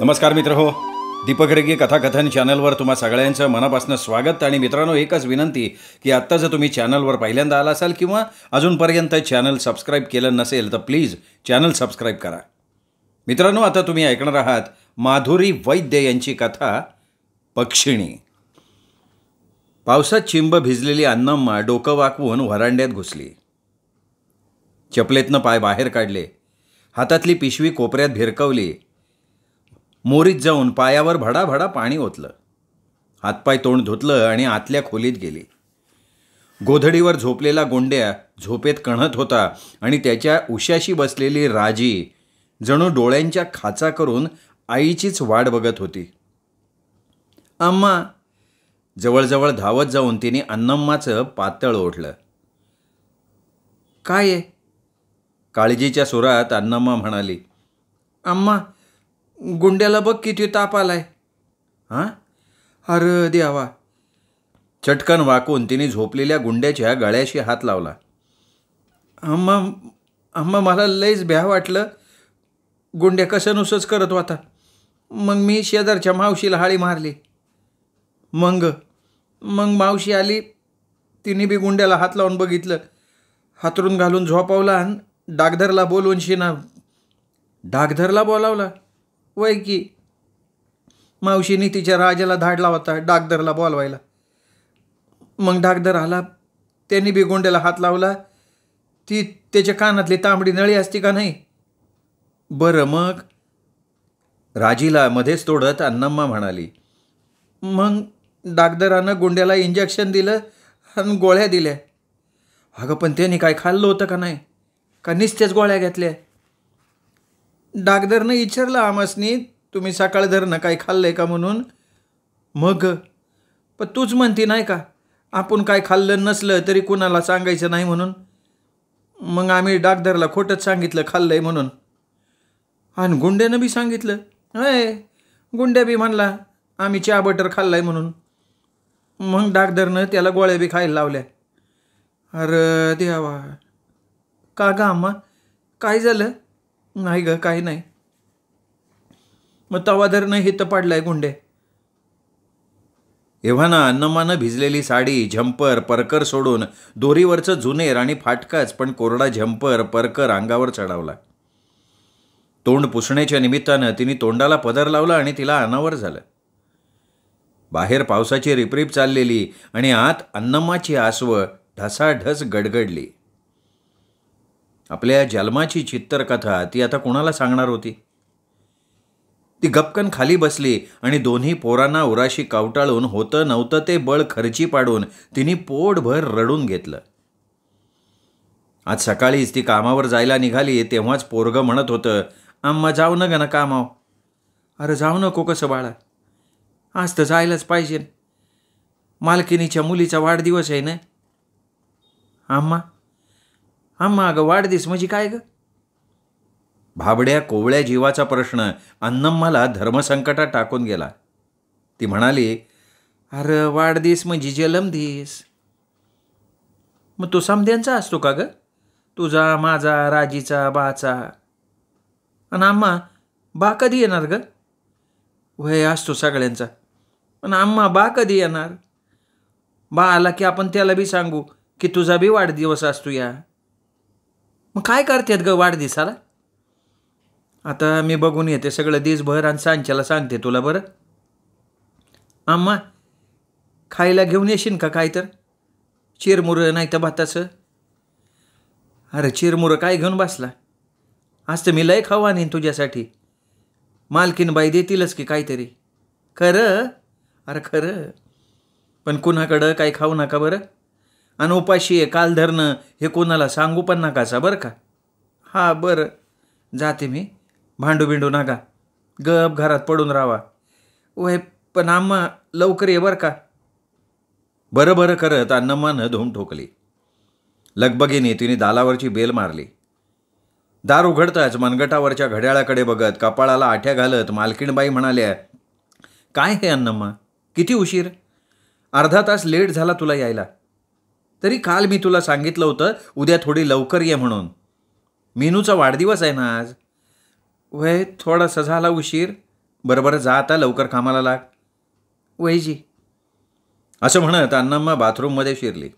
नमस्कार मित्र हो दीपक रेग्गी कथाकथन चॅनलवर तुम्हा सगळ्यांचं मनापासून स्वागत आणि मित्रांनो एकच विनंती की आत्ता जर तुम्ही चॅनलवर पहिल्यांदा आला असाल किंवा अजूनपर्यंत चॅनल सबस्क्राईब केलं नसेल तर प्लीज चॅनल सबस्क्राईब करा मित्रांनो आता तुम्ही ऐकणार आहात माधुरी वैद्य यांची कथा पक्षिणी पावसात चिंब भिजलेली अन्नम्मा डोकं वाकवून व्हरांड्यात घुसली चपलेतनं पाय बाहेर काढले हातातली पिशवी कोपऱ्यात भिरकवली मोरीत जाऊन पायावर भडाभडा पाणी ओतलं हातपाय तोंड धुतलं आणि आतल्या खोलीत गेली गोधडीवर झोपलेला गोंड्या झोपेत कणत होता आणि त्याच्या उशाशी बसलेली राजी जणू डोळ्यांच्या खाचा करून आईचीच वाट बघत होती अम्मा जवळजवळ धावत जाऊन तिने अन्नम्माचं पातळ ओढलं काय काळजीच्या सुरात अन्नम्मा म्हणाली अम्मा गुंड्याला बघ किती ताप आलाय हां अरे देवा चटकन वाकून तिने झोपलेल्या गुंड्याच्या गळ्याशी हात लावला अम्मा अम्मा मला लईच भ्या वाटलं गुंड्या कसं नुसंच करत होता मग मी शेजारच्या मावशीला हाळी मारली मग मग मावशी आली तिने बी गुंड्याला हात लावून बघितलं हातरून घालून झोपावला आणि डागधरला बोलवून शिना डागधरला बोलावला की मावशीने तिच्या राजाला धाडला होता डागदरला बोलवायला मग डागदर आला त्यांनी बिगोंड्याला हात लावला ती त्याच्या कानातली तांबडी नळी असती का नाही बरं मग राजीला मध्येच तोडत अन्नम्मा म्हणाली मग डागदरानं गुंड्याला इंजेक्शन दिलं आणि गोळ्या दिल्या अगं पण त्यांनी काय खाल्लं होतं का नाही का निस्त्याच गोळ्या घेतल्या डागदरनं विचारलं आमसनी तुम्ही सकाळ धरणं काय खाल्लं आहे का म्हणून मग पण तूच म्हणती नाही का आपण काय खाल्लं नसलं तरी कुणाला सांगायचं नाही म्हणून मग आम्ही डागदरला खोटंच सांगितलं खाल्लं आहे म्हणून आणि गुंड्यानं बी सांगितलं अय गुंड्या बी म्हणला आम्ही चहा बटर खाल्लाय म्हणून मग डागदरनं त्याला गोळ्या बी खायला लावल्या अरे देवा का गं काय झालं नाही ग काही नाही मग तवा हित पाडलंय गुंडे एव्हाना अन्नमानं भिजलेली साडी झंपर परकर सोडून दोरीवरचं जुनेर आणि फाटकाच पण कोरडा झंपर परकर अंगावर चढावला तोंड पुसण्याच्या निमित्तानं तिने तोंडाला पदर लावला आणि तिला अनावर झालं बाहेर पावसाची रिपरिप चाललेली आणि आत अन्नमाची आसवं ढसाढस गडगडली आपल्या जन्माची चित्तरकथा ती आता कोणाला सांगणार होती ती गपकन खाली बसली आणि दोन्ही पोरांना उराशी कावटाळून होतं नव्हतं ते बळ खर्ची पाडून तिने पोटभर रडून घेतलं आज सकाळीच ती कामावर जायला निघाली तेव्हाच पोरगं म्हणत होतं आम्हा जाऊ न ना कामाव अरे जाऊ नको कसं बाळा आज तर जायलाच पाहिजे मालकिनीच्या मुलीचा वाढदिवस आहे ना आम्हा आम्हा अगं वाढदिस म्हणजे काय ग भाबड्या कोवळ्या जीवाचा प्रश्न अन्नम्माला धर्मसंकटात टाकून गेला ती म्हणाली अरे वाढदिस म्हणजे जलमधीस मग तो समध्यांचा असतो का ग तुझा माझा राजीचा बाचा आणि आम्हा बा कधी येणार ग वय असतो सगळ्यांचा पण आम्हा बा कधी येणार बा आला की आपण त्याला बी सांगू की तुझा बी वाढदिवस असतो या मग काय करतात ग वाढदिवसाला आता मी बघून येते सगळं दिसभर आणि सांच्याला सांगते तुला बरं आम्हा खायला घेऊन येशील का काय तर चिरमुरं नाही तर भाताचं अरे चिरमुरं काय घेऊन बसला आज तर मी लय खावा आणीन तुझ्यासाठी मालकीनबाई देतीलच की काहीतरी खरं अरे खरं पण कुणाकडं काही खाऊ नका बरं आणि उपाशी आहे काल धरणं हे कोणाला सांगू पण नका सा बरं का हां बरं जाते मी भांडू बिंडू नका गप घरात पडून राहा वय पण आम्हा लवकर ये बरं का बरं बरं करत अन्नम्मानं धूम ठोकली लगबगीने तिने दालावरची बेल मारली दार उघडताच मनगटावरच्या घड्याळाकडे बघत कपाळाला आठ्या घालत मालकीणबाई म्हणाल्या काय हे अन्नम्मा किती उशीर अर्धा तास लेट झाला तुला यायला तरी काल मी तुला सांगितलं होतं उद्या थोडी लवकर ये म्हणून मेनूचा वाढदिवस आहे ना आज वय थोडासा झाला उशीर बरोबर जा आता लवकर कामाला लाग वैजी असं म्हणत अन्नम्मा बाथरूममध्ये शिरली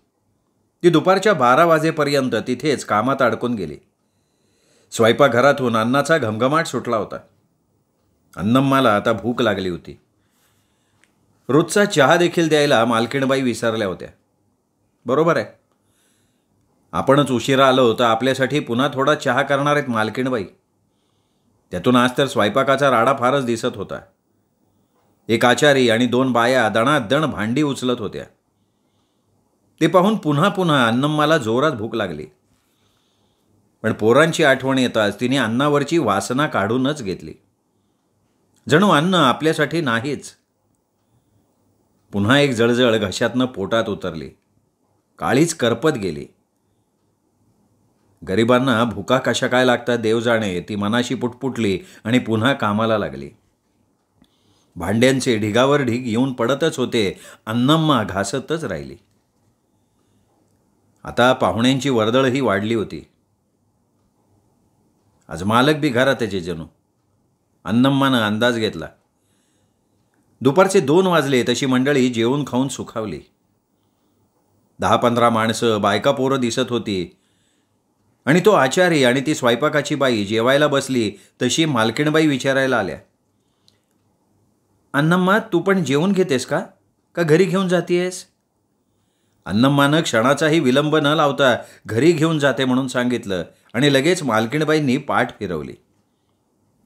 ती दुपारच्या बारा वाजेपर्यंत तिथेच कामात अडकून गेली स्वयंपाकघरातून अन्नाचा घमघमाट सुटला होता अन्नम्माला आता भूक लागली होती रोजचा चहा देखील द्यायला मालकिणबाई विसरल्या होत्या बरोबर आहे आपणच उशिरा आलो तर आपल्यासाठी पुन्हा थोडा चहा करणार आहेत मालकिणबाई त्यातून आज तर स्वयंपाकाचा राडा फारच दिसत होता एक आचारी आणि दोन बाया दण भांडी उचलत होत्या ते पाहून पुन्हा पुन्हा अन्नम्माला जोरात भूक लागली पण पोरांची आठवण येताच तिने अन्नावरची वासना काढूनच घेतली जणू अन्न आपल्यासाठी नाहीच पुन्हा एक जळजळ घशातनं पोटात उतरली काळीच करपत गेली गरिबांना भुका कशा काय लागतात देव जाणे ती मनाशी पुटपुटली आणि पुन्हा कामाला लागली भांड्यांचे ढिगावर ढिग येऊन पडतच होते अन्नम्मा घासतच राहिली आता पाहुण्यांची वर्दळही वाढली होती आज मालक बी घरात त्याचे जणू अन्नम्मानं अंदाज घेतला दुपारचे दोन वाजले तशी मंडळी जेवून खाऊन सुखावली दहा पंधरा माणसं बायका पोरं दिसत होती आणि तो आचारी आणि ती स्वयंपाकाची बाई जेवायला बसली तशी मालकीणबाई विचारायला आल्या अन्नम्मा तू पण जेवून घेतेस का का घरी घेऊन जातीयस अन्नम्मानं क्षणाचाही विलंब न लावता घरी घेऊन जाते म्हणून सांगितलं आणि लगेच मालकीणबाईंनी पाठ फिरवली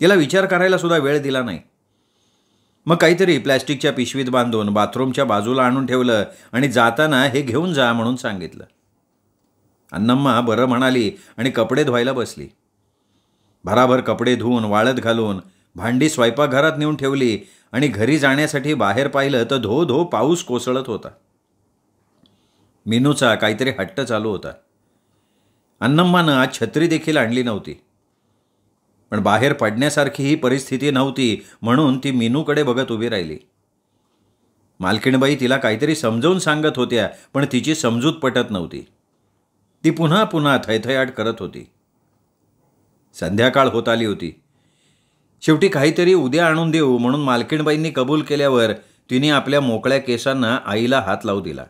तिला विचार करायला सुद्धा वेळ दिला नाही मग काहीतरी प्लॅस्टिकच्या पिशवीत बांधून बाथरूमच्या बाजूला आणून ठेवलं आणि जाताना हे घेऊन जा म्हणून सांगितलं अन्नम्मा बरं म्हणाली आणि कपडे धुवायला बसली भराभर कपडे धुवून वाळत घालून भांडी स्वयंपाकघरात नेऊन ठेवली आणि घरी जाण्यासाठी बाहेर पाहिलं तर धो धो पाऊस कोसळत होता मिनूचा काहीतरी हट्ट चालू होता अन्नम्मानं आज छत्री देखील आणली नव्हती पण बाहेर पडण्यासारखी ही परिस्थिती नव्हती म्हणून ती मीनूकडे बघत उभी राहिली मालकीणबाई तिला काहीतरी समजवून सांगत होत्या पण तिची समजूत पटत नव्हती ती पुन्हा पुन्हा थैथयाट करत होती संध्याकाळ होत आली होती शेवटी काहीतरी उद्या आणून देऊ म्हणून मालकीणबाईंनी कबूल केल्यावर तिने आपल्या मोकळ्या केसांना आईला हात लावू दिला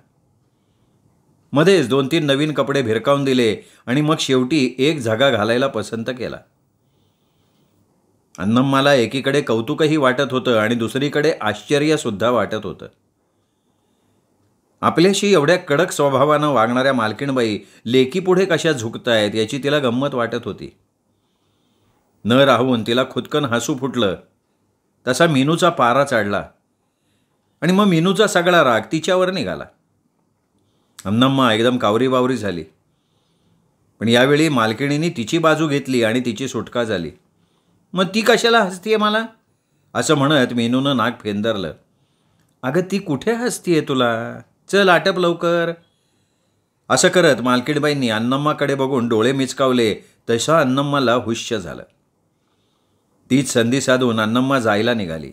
मध्येच दोन तीन नवीन कपडे भिरकावून दिले आणि मग शेवटी एक जागा घालायला पसंत केला अन्नम्माला एकीकडे कौतुकही वाटत होतं आणि दुसरीकडे आश्चर्यसुद्धा वाटत होतं आपल्याशी एवढ्या कडक स्वभावानं वागणाऱ्या मालकीणबाई लेकीपुढे कशा झुकतायत याची तिला गंमत वाटत होती न राहून तिला खुदकन हसू फुटलं तसा मीनूचा पारा चढला आणि मग मीनूचा सगळा राग तिच्यावर निघाला अन्नम्मा एकदम कावरी बावरी झाली पण यावेळी मालकिणीने तिची बाजू घेतली आणि तिची सुटका झाली मग ती कशाला हसतीये मला असं म्हणत मेनूनं नाक फेंदरलं अगं ती कुठे हसतीये तुला चल आटप लवकर असं करत मालकीडबाईंनी अन्नम्माकडे बघून डोळे मिचकावले तशा अन्नम्माला हुश्य झालं तीच संधी साधून अन्नम्मा जायला निघाली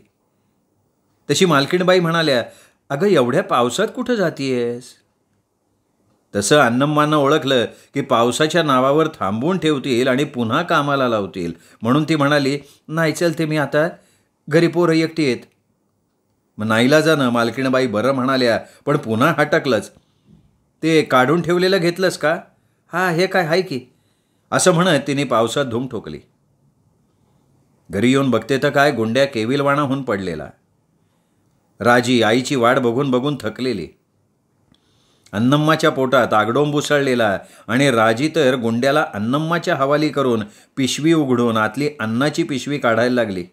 तशी मालकीणबाई म्हणाल्या अगं एवढ्या पावसात कुठं जातीयेस तसं अन्नम्मानं ओळखलं की पावसाच्या नावावर थांबवून ठेवतील आणि पुन्हा कामाला लावतील म्हणून ती म्हणाली नाही चलते मी आता घरी पोरं एकटी आहेत मग नाईला जाणं मालकीणबाई बरं म्हणाल्या पण पुन्हा हटकलंच ते काढून ठेवलेलं घेतलंस का हा हे काय हाय की असं म्हणत तिने पावसात धूम ठोकली घरी येऊन बघते तर काय गुंड्या केविलवाणाहून पडलेला राजी आईची वाट बघून बघून थकलेली अन्नम्माच्या पोटात आगडोंब उसळलेला आणि राजी तर गुंड्याला अन्नम्माच्या हवाली करून पिशवी उघडून आतली अन्नाची पिशवी काढायला लागली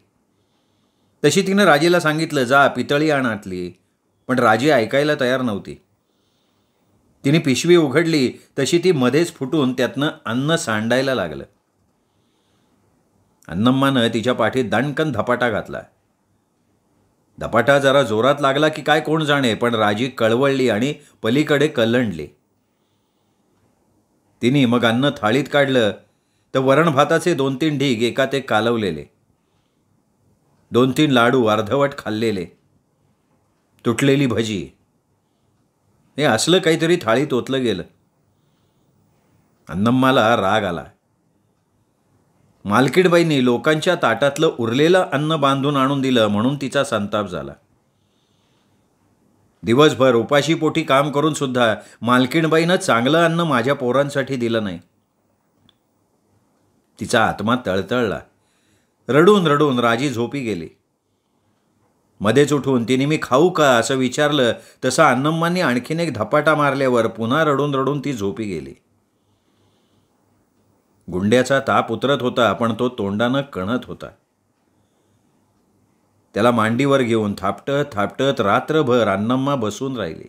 तशी तिनं राजीला सांगितलं जा पितळी आण आतली पण राजी ऐकायला तयार नव्हती तिने पिशवी उघडली तशी ती मध्येच फुटून त्यातनं अन्न सांडायला लागलं अन्नम्मानं तिच्या पाठीत दांडकन धपाटा घातला दपाटा जरा जोरात लागला की काय कोण जाणे पण राजी कळवळली आणि पलीकडे कलंडली तिने मग अन्न थाळीत काढलं तर वरण भाताचे दोन तीन ढीग एका ते कालवलेले दोन तीन लाडू अर्धवट खाल्लेले तुटलेली भजी हे असलं काहीतरी थाळीत ओतलं गेलं अन्नम्माला राग आला मालकीडबाईंनी लोकांच्या ताटातलं उरलेलं अन्न बांधून आणून दिलं म्हणून तिचा संताप झाला दिवसभर उपाशीपोटी काम करून सुद्धा मालकीणबाईनं चांगलं अन्न माझ्या पोरांसाठी दिलं नाही तिचा आत्मा तळतळला रडून रडून राजी झोपी गेली मध्येच उठून तिने मी खाऊ का असं विचारलं तसं अन्नम्मांनी आणखीन एक धपाटा मारल्यावर पुन्हा रडून रडून ती झोपी गेली गुंड्याचा ताप उतरत होता पण तो तोंडानं कणत होता त्याला मांडीवर घेऊन थापटत थापटत रात्रभर अन्नम्मा बसून राहिली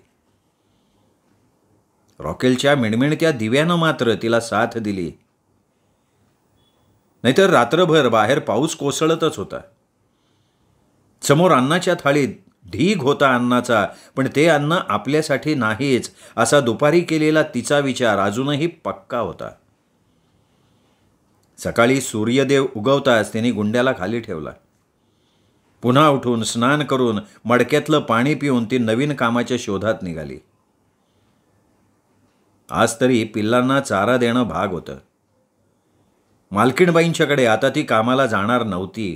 रॉकेलच्या मिणमिणत्या दिव्यानं मात्र तिला साथ दिली नाहीतर रात्रभर बाहेर पाऊस कोसळतच होता समोर अन्नाच्या थाळीत ढीग होता अन्नाचा पण ते अन्न आपल्यासाठी नाहीच असा दुपारी केलेला तिचा विचार अजूनही पक्का होता सकाळी सूर्यदेव उगवताच त्यांनी गुंड्याला खाली ठेवला पुन्हा उठून स्नान करून मडक्यातलं पाणी पिऊन ती नवीन कामाच्या शोधात निघाली आज तरी पिल्लांना चारा देणं भाग होतं मालकीणबाईंच्याकडे आता ती कामाला जाणार नव्हती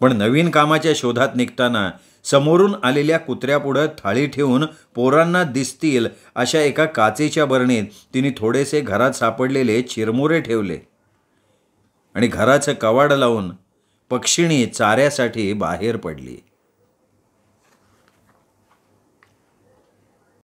पण नवीन कामाच्या शोधात निघताना समोरून आलेल्या कुत्र्यापुढं थाळी ठेवून पोरांना दिसतील अशा एका काचेच्या बरणीत तिने थोडेसे घरात सापडलेले चिरमुरे ठेवले आणि घराचं कवाड लावून पक्षिणी चाऱ्यासाठी बाहेर पडली